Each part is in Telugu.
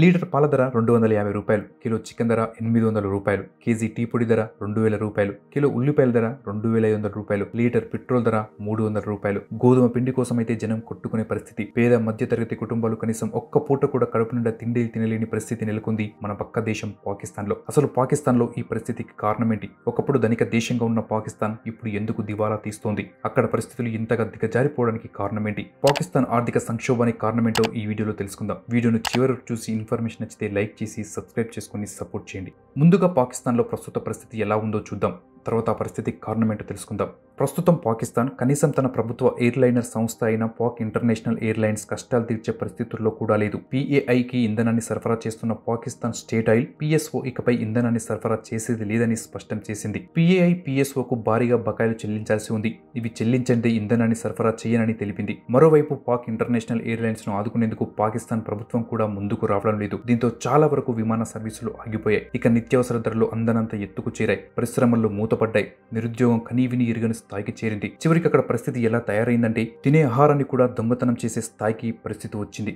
లీటర్ పాల ధర రెండు వందల యాభై రూపాయలు కిలో చికెన్ ధర ఎనిమిది వందల రూపాయలు కేజీ టీ పొడి ధర రెండు వేల రూపాయలు కిలో ఉల్లిపాయల ధర రెండు వేల ఐదు వందల రూపాయలు లీటర్ పెట్రోల్ ధర మూడు వందల రూపాయలు గోధుమ పిండి కోసం అయితే జనం కొట్టుకునే పరిస్థితి పేద మధ్యతరగతి కుటుంబాలు కనీసం ఒక్క పూట కూడా కడుపు నిండా తిండి తినలేని పరిస్థితి నెలకొంది మన పక్క దేశం పాకిస్తాన్లో అసలు పాకిస్తాన్లో ఈ పరిస్థితికి కారణమేంటి ఒకప్పుడు ధనిక దేశంగా ఉన్న పాకిస్తాన్ ఇప్పుడు ఎందుకు దివాలా తీస్తోంది అక్కడ పరిస్థితులు ఇంతగా దిగజారిపోవడానికి కారణమేంటి పాకిస్తాన్ ఆర్థిక సంక్షోభానికి కారణమేంటో ఈ వీడియోలో తెలుసుకుందాం వీడియోను చివరి చూసి ఇన్ఫర్మేషన్ నచ్చితే లైక్ చేసి సబ్స్క్రైబ్ చేసుకుని సపోర్ట్ చేయండి ముందుగా పాకిస్తాన్లో ప్రస్తుత పరిస్థితి ఎలా ఉందో చూద్దాం తర్వాత ఆ పరిస్థితి కారణమేంటో తెలుసుకుందాం ప్రస్తుతం పాకిస్తాన్ కనీసం తన ప్రభుత్వ ఎయిర్లైనర్ సంస్థ అయిన పాక్ ఇంటర్నేషనల్ ఎయిర్లైన్స్ కష్టాలు తీర్చే పరిస్థితుల్లో కూడా లేదు పీఏఐకి ఇంధనాన్ని సరఫరా చేస్తున్న పాకిస్తాన్ స్టేట్ ఆయిల్ పీఎస్ఓ ఇకపై ఇంధనాన్ని సరఫరా చేసేది లేదని స్పష్టం చేసింది పీఏఐ పీఎస్ఓకు భారీగా బకాయిలు చెల్లించాల్సి ఉంది ఇవి చెల్లించండి ఇంధనాన్ని సరఫరా చేయనని తెలిపింది మరోవైపు పాక్ ఇంటర్నేషనల్ ఎయిర్లైన్స్ ను ఆదుకునేందుకు పాకిస్తాన్ ప్రభుత్వం కూడా ముందుకు రావడం లేదు దీంతో చాలా వరకు విమాన సర్వీసులు ఆగిపోయాయి ఇక నిత్యావసర ధరలు అందనంత ఎత్తుకు చేరాయి పరిశ్రమల్లో మూతపడ్డాయి నిరుద్యోగం కనీవిని ఇరుగని స్థాయికి చేరింది చివరికి అక్కడ పరిస్థితి ఎలా తయారైందంటే తినే ఆహారాన్ని కూడా దొంగతనం చేసే స్థాయికి పరిస్థితి వచ్చింది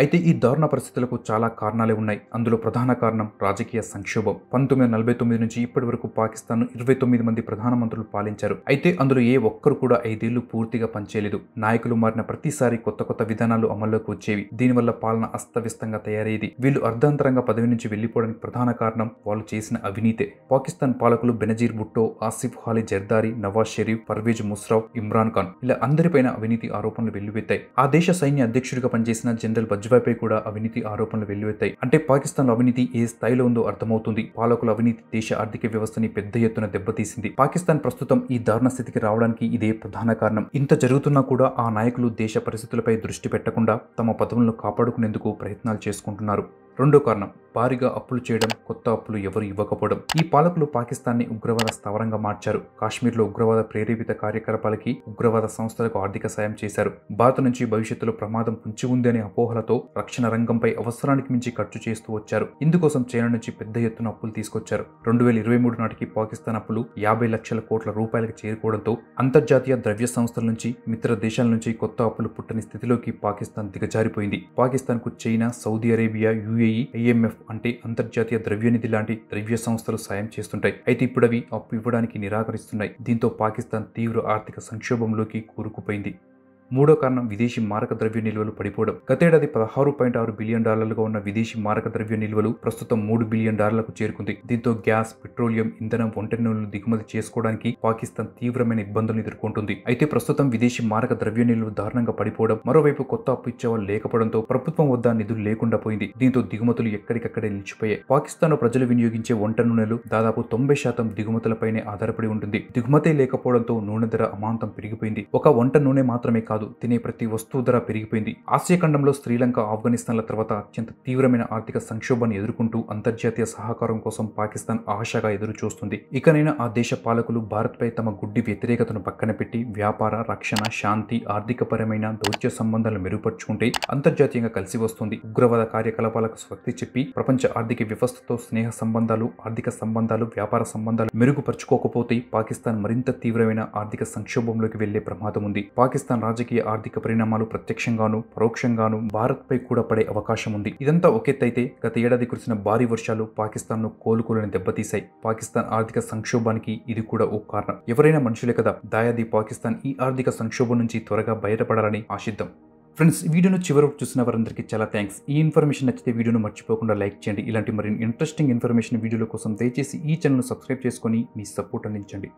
అయితే ఈ దారుణ పరిస్థితులకు చాలా కారణాలే ఉన్నాయి అందులో ప్రధాన కారణం రాజకీయ సంక్షోభం పంతొమ్మిది నలభై తొమ్మిది నుంచి ఇప్పటి వరకు పాకిస్తాన్ ఇరవై తొమ్మిది మంది ప్రధానమంత్రులు పాలించారు అయితే అందులో ఏ ఒక్కరు కూడా ఐదేళ్లు పూర్తిగా పనిచేయలేదు నాయకులు మారిన ప్రతిసారి కొత్త కొత్త విధానాలు అమల్లోకి వచ్చేవి దీనివల్ల పాలన అస్తవ్యస్తంగా తయారయ్యేది వీళ్ళు అర్ధాంతరంగా పదవి నుంచి వెళ్లిపోవడానికి ప్రధాన కారణం వాళ్ళు చేసిన అవినీతే పాకిస్తాన్ పాలకులు బెనజీర్ భుట్టో ఆసిఫ్ హాలీ జర్దారి నవాజ్ షరీఫ్ పర్వేజ్ ముస్రావ్ ఇమ్రాన్ ఖాన్ ఇలా అందరిపైన అవినీతి ఆరోపణలు వెల్లువెత్తాయి ఆ దేశ సైన్య అధ్యక్షుడిగా పనిచేసిన జనరల్ బజ్ వాజ్పేయిపై కూడా అవినీతి ఆరోపణలు వెల్లువెత్తాయి అంటే పాకిస్తాన్ అవినీతి ఏ స్థాయిలో ఉందో అర్థమవుతుంది పాలకుల అవినీతి దేశ ఆర్థిక వ్యవస్థని పెద్ద ఎత్తున దెబ్బతీసింది పాకిస్తాన్ ప్రస్తుతం ఈ దారుణ స్థితికి రావడానికి ఇదే ప్రధాన కారణం ఇంత జరుగుతున్నా కూడా ఆ నాయకులు దేశ పరిస్థితులపై దృష్టి పెట్టకుండా తమ పదవులను కాపాడుకునేందుకు ప్రయత్నాలు చేసుకుంటున్నారు రెండో కారణం భారీగా అప్పులు చేయడం కొత్త అప్పులు ఎవరు ఇవ్వకపోవడం ఈ పాలకులు పాకిస్తాన్ని ఉగ్రవాద స్థావరంగా మార్చారు కాశ్మీర్లో ఉగ్రవాద ప్రేరేపిత కార్యకలాపాలకి ఉగ్రవాద సంస్థలకు ఆర్థిక సాయం చేశారు భారత్ నుంచి భవిష్యత్తులో ప్రమాదం పుంచి ఉంది అనే అపోహలతో రక్షణ రంగంపై అవసరానికి మించి ఖర్చు చేస్తూ వచ్చారు ఇందుకోసం చైనా నుంచి పెద్ద ఎత్తున అప్పులు తీసుకొచ్చారు రెండు వేల ఇరవై మూడు నాటికి పాకిస్తాన్ అప్పులు యాభై లక్షల కోట్ల రూపాయలకు చేరుకోవడంతో అంతర్జాతీయ ద్రవ్య సంస్థల నుంచి మిత్ర దేశాల నుంచి కొత్త అప్పులు పుట్టని స్థితిలోకి పాకిస్తాన్ దిగజారిపోయింది పాకిస్తాన్ కు China Saudi Arabia U A UAE IMF అంటే అంతర్జాతీయ ద్రవ్యనిధి లాంటి ద్రవ్య సంస్థలు సాయం చేస్తుంటాయి అయితే ఇప్పుడు అవి అప్పు ఇవ్వడానికి నిరాకరిస్తున్నాయి దీంతో పాకిస్తాన్ తీవ్ర ఆర్థిక సంక్షోభంలోకి కూరుకుపోయింది మూడో కారణం విదేశీ మారక ద్రవ్య నిల్వలు పడిపోవడం గతేడాది పదహారు పాయింట్ ఆరు బిలియన్ డాలర్లుగా ఉన్న విదేశీ మారక ద్రవ్య నిల్వలు ప్రస్తుతం మూడు బిలియన్ డాలర్లకు చేరుకుంది దీంతో గ్యాస్ పెట్రోలియం ఇంధనం ఒంటరి నూనెలు దిగుమతి చేసుకోవడానికి పాకిస్తాన్ తీవ్రమైన ఇబ్బందులను ఎదుర్కొంటుంది అయితే ప్రస్తుతం విదేశీ మారక ద్రవ్య నిల్వలు దారుణంగా పడిపోవడం మరోవైపు కొత్త అప్పు ఇచ్చేవాళ్ళు లేకపోవడంతో ప్రభుత్వం వద్ద నిధులు లేకుండా పోయింది దీంతో దిగుమతులు ఎక్కడికక్కడే నిలిచిపోయాయి పాకిస్తాన్ ప్రజలు వినియోగించే వంట నూనెలు దాదాపు తొంభై శాతం దిగుమతులపైనే ఆధారపడి ఉంటుంది దిగుమతే లేకపోవడంతో నూనె ధర అమాంతం పెరిగిపోయింది ఒక వంట నూనె మాత్రమే కాదు కాదు తినే ప్రతి వస్తువు ధర పెరిగిపోయింది ఆసియా ఖండంలో శ్రీలంక ఆఫ్ఘనిస్తాన్ల తర్వాత అత్యంత తీవ్రమైన ఆర్థిక సంక్షోభాన్ని ఎదుర్కొంటూ అంతర్జాతీయ సహకారం కోసం పాకిస్తాన్ ఆశగా ఎదురు చూస్తుంది ఇకనైనా ఆ దేశ పాలకులు భారత్పై తమ గుడ్డి వ్యతిరేకతను పక్కన పెట్టి వ్యాపార రక్షణ శాంతి ఆర్థికపరమైన దౌత్య సంబంధాలను మెరుగుపరుచుకుంటే అంతర్జాతీయంగా కలిసి వస్తుంది ఉగ్రవాద కార్యకలాపాలకు స్వక్తి చెప్పి ప్రపంచ ఆర్థిక వ్యవస్థతో స్నేహ సంబంధాలు ఆర్థిక సంబంధాలు వ్యాపార సంబంధాలు మెరుగుపరుచుకోకపోతే పాకిస్తాన్ మరింత తీవ్రమైన ఆర్థిక సంక్షోభంలోకి వెళ్లే ప్రమాదం ఉంది పాకిస్తాన్ రాజకీయ రాజకీయ ఆర్థిక పరిణామాలు ప్రత్యక్షంగాను పరోక్షంగాను భారత్పై కూడా పడే అవకాశం ఉంది ఇదంతా ఒకెత్తైతే గత ఏడాది కురిసిన భారీ వర్షాలు పాకిస్తాన్ ను కోలుకోలేని దెబ్బతీశాయి పాకిస్తాన్ ఆర్థిక సంక్షోభానికి ఇది కూడా ఓ కారణం ఎవరైనా మనుషులే కదా దాయాది పాకిస్తాన్ ఈ ఆర్థిక సంక్షోభం నుంచి త్వరగా బయటపడాలని ఆశిద్దాం ఫ్రెండ్స్ వీడియోను చివరి చూసిన వారందరికీ చాలా థ్యాంక్స్ ఈ ఇన్ఫర్మేషన్ నచ్చితే వీడియోను మర్చిపోకుండా లైక్ చేయండి ఇలాంటి మరిన్ని ఇంట్రెస్టింగ్ ఇన్ఫర్మేషన్ వీడియోల కోసం దయచేసి ఈ ఛానల్ను సబ్స్క్రైబ్ చేసుకొని మీ సపోర్ట్ అందించండి